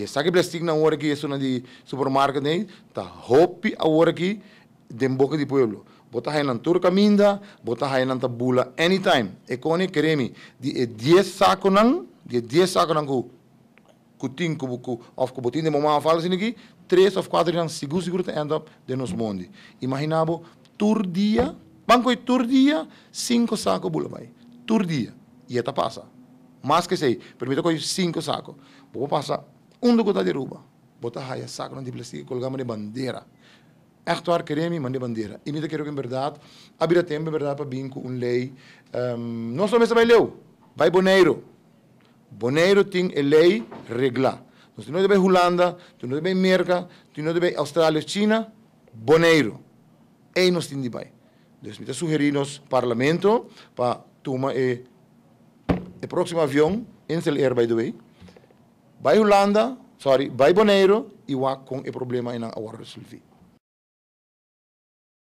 Je sage plastic na hora que isso na de supermercado nem tá hopi a hora que den boca de pueblo. Bota aí na turca minda, bota aí na tabula anytime. E cone creme de 10 saco nan, de 10 saco nan ku kutin ku ku of ku botin de mama fala assim aqui, três ou quatro nan seguro seguro te end up de nos mundi. Imaginabo tur dia, banco e tur dia cinco saco bula vai. Tur dia. E eta passa. Mas que sei, permito que cinco saco. Vou passar um do Gota de Ruba. Botar raia sacro de plástico e colgar uma bandeira. Actuar queremos mande bandeira. E me quero que, em verdade, abrir tempo, em verdade, para vir com uma lei. Um, ehm, não somente vai leu, vai boneiro. Boneiro tem a lei regla Nós não devemos Holanda, não merca América, não devemos Austrália, China, boneiro. E nós temos de vai. Então, me nos parlamento para tomar o próximo avião, em Air, by the way, by Holanda, sorry, by e iwa kung é problema inang awar resolver.